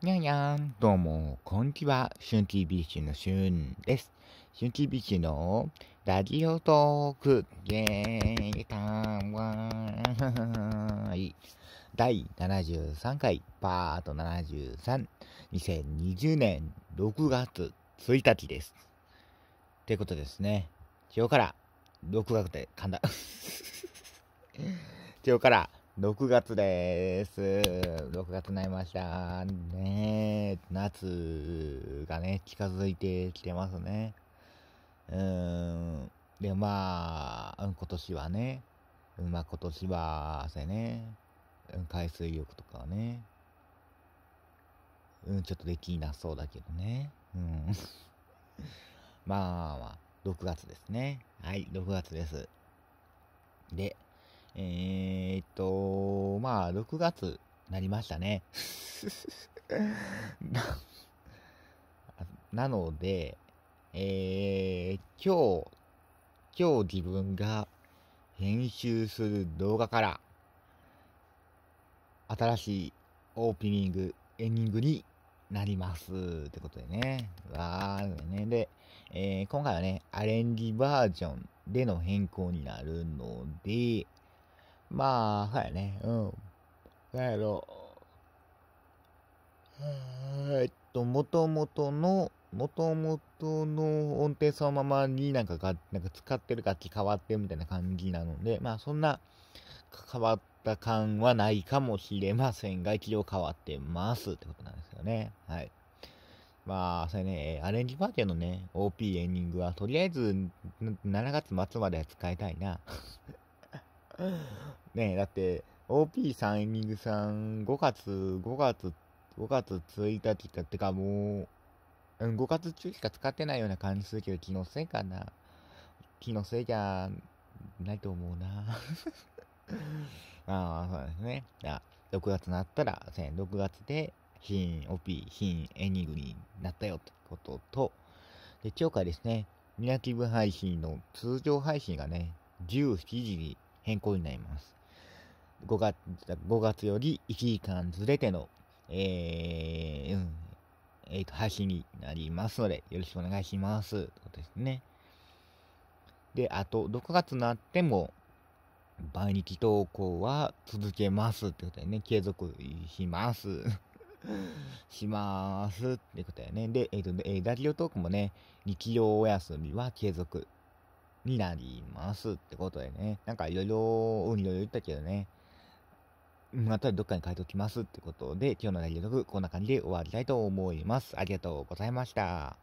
にゃんにゃん、どうも、こんにちは。シュンービーチのシュンです。シュンービーチのラジオトーク、イェーイ、タンワーイ。第73回、パート73、2020年6月1日です。ってことですね。今日から、6月で噛んだ。今日から、6月です。6月になりました。ね夏がね、近づいてきてますね。うーん。で、まあ、今年はね、まあ今年は、せね、海水浴とかはね、うん、ちょっとできなそうだけどね。うん。まあまあ、6月ですね。はい、6月です。で、えー、っと、まあ、6月なりましたね。なので、えー、今日、今日自分が編集する動画から、新しいオープニング、エンディングになります。ってことでね。わー、ね。で、えー、今回はね、アレンジバージョンでの変更になるので、まあ、そうやね。うん。なんやろ。えっと、もともとの、もともとの音程そのままになんかが、なんか使ってる楽器変わってるみたいな感じなので、まあそんな変わった感はないかもしれませんが、一応変わってますってことなんですよね。はい。まあ、それね、アレンジパーティーのね、OP エンディングは、とりあえず、7月末までは使いたいな。ね、だって OP3 イニングさん5月、5月、5月1日だってかもう、うん、5月中しか使ってないような感じするけど、気のせいかな。気のせいじゃないと思うな。あ あ、そうですね。じゃあ、6月になったら、6月で、新 OP、新エニグになったよってことと、で、今日からですね、ミラティブ配信の通常配信がね、17時に変更になります。5月 ,5 月より1時間ずれての、えー、うん、えっ、ー、と、配信になりますので、よろしくお願いします。とことですね。で、あと、6月になっても、毎日投稿は続けますってことでね、継続します。しますってことだよね。で、えっ、ー、と、えー、ラジオトークもね、日曜お休みは継続になりますってことでね。なんかいろいろ、うん、いろいろ言ったけどね。またどっかに書いておきますってことで、今日の内容録こんな感じで終わりたいと思います。ありがとうございました。